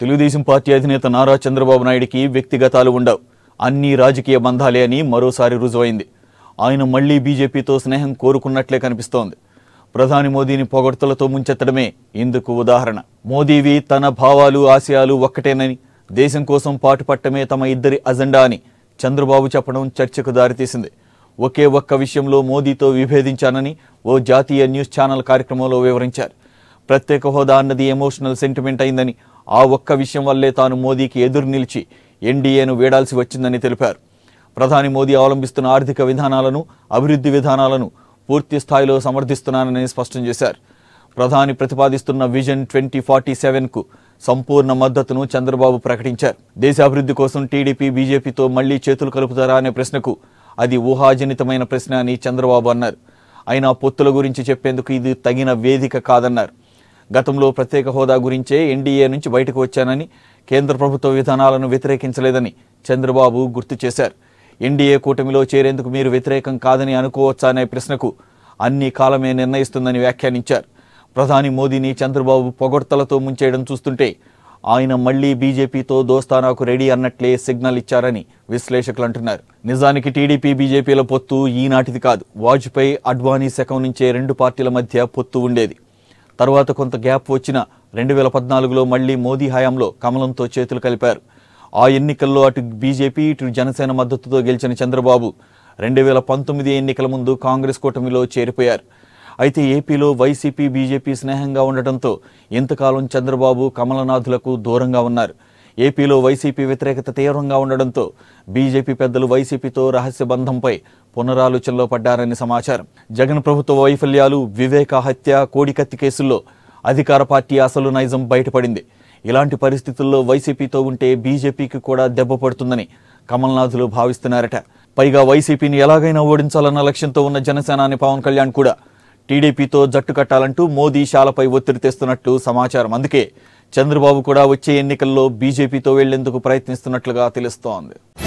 Telugu Desam party అధినేత నారా చంద్రబాబు నాయుడికి వ్యక్తిగతాలు ఉండవు అన్ని రాజకీయ బంధాలే అని మరోసారి రుజువైంది ఆయన మళ్లీ బీజేపీతో స్నేహం కోరుకున్నట్లే కనిపిస్తోంది ప్రధాని మోదీని పొగడ్తలతో ముంచెత్తడమే ఇందుకు ఉదాహరణ మోదీవి తన భావాలు ఆశయాలు ఒక్కటేనని దేశం కోసం పాటుపట్టమే తమ ఇద్దరి అజెండా అని చంద్రబాబు చెప్పడం చర్చకు దారితీసింది ఒకే ఒక్క విషయంలో మోదీతో విభేదించానని ఓ జాతీయ న్యూస్ ఛానల్ కార్యక్రమంలో వివరించారు ప్రత్యేక హోదా అన్నది ఎమోషనల్ సెంటిమెంట్ అయిందని ఆ ఒక్క విషయం వల్లే తాను మోదీకి ఎదురు నిలిచి ఎన్డీఏను వేడాల్సి వచ్చిందని తెలిపారు ప్రధాని మోదీ అవలంబిస్తున్న ఆర్థిక విధానాలను అభివృద్ధి విధానాలను పూర్తి స్థాయిలో సమర్థిస్తున్నానని స్పష్టం చేశారు ప్రధాని ప్రతిపాదిస్తున్న విజన్ ట్వంటీ ఫార్టీ సెవెన్కు సంపూర్ణ మద్దతును చంద్రబాబు ప్రకటించారు దేశాభివృద్ధి కోసం టీడీపీ బీజేపీతో మళ్లీ చేతులు కలుపుతారా అనే ప్రశ్నకు అది ఊహాజనితమైన ప్రశ్న అని చంద్రబాబు అన్నారు అయినా పొత్తుల గురించి చెప్పేందుకు ఇది తగిన వేదిక కాదన్నారు గతంలో ప్రత్యేక హోదా గురించే ఎన్డీఏ నుంచి బయటకు వచ్చానని కేంద్ర ప్రభుత్వ విధానాలను వ్యతిరేకించలేదని చంద్రబాబు గుర్తు చేశారు ఎన్డీఏ కూటమిలో చేరేందుకు మీరు వ్యతిరేకం కాదని అనుకోవచ్చా అనే ప్రశ్నకు అన్ని కాలమే నిర్ణయిస్తుందని వ్యాఖ్యానించారు ప్రధాని మోదీని చంద్రబాబు పొగడ్తలతో ముంచేయడం చూస్తుంటే ఆయన మళ్లీ బీజేపీతో దోస్తానాకు రెడీ అన్నట్లే సిగ్నల్ ఇచ్చారని విశ్లేషకులు అంటున్నారు నిజానికి టీడీపీ బీజేపీల పొత్తు ఈనాటిది కాదు వాజ్పేయి అడ్వానీ శకం నుంచే రెండు పార్టీల మధ్య పొత్తు ఉండేది తర్వాత కొంత గ్యాప్ వచ్చిన రెండు వేల పద్నాలుగులో మళ్లీ మోదీ హయాంలో కమలంతో చేతులు కలిపారు ఆ ఎన్నికల్లో అటు బీజేపీ ఇటు జనసేన మద్దతుతో గెలిచిన చంద్రబాబు రెండు వేల పంతొమ్మిది ఎన్నికల ముందు కాంగ్రెస్ కూటమిలో చేరిపోయారు అయితే ఏపీలో వైసీపీ బీజేపీ స్నేహంగా ఉండటంతో ఇంతకాలం చంద్రబాబు కమలనాథులకు దూరంగా ఉన్నారు ఏపీలో వైసీపీ వ్యతిరేకత తీవ్రంగా ఉండడంతో బీజేపీ పెద్దలు వైసీపీతో రహస్య బంధంపై పునరాలోచనలో పడ్డారని సమాచారం జగన్ ప్రభుత్వ వైఫల్యాలు వివేక హత్య కోడికత్తి కేసుల్లో అధికార పార్టీ అసలు నైజం బయటపడింది ఇలాంటి పరిస్థితుల్లో వైసీపీతో ఉంటే బీజేపీకి కూడా దెబ్బ పడుతుందని కమల్నాథులు భావిస్తున్నారట పైగా వైసీపీని ఎలాగైనా ఓడించాలన్న లక్ష్యంతో ఉన్న జనసేనాని పవన్ కళ్యాణ్ కూడా టీడీపీతో జట్టు కట్టాలంటూ మోదీ శాలపై ఒత్తిడి తెస్తున్నట్లు సమాచారం అందుకే చంద్రబాబు కూడా వచ్చే ఎన్నికల్లో బీజేపీతో వెళ్లేందుకు ప్రయత్నిస్తున్నట్లుగా తెలుస్తోంది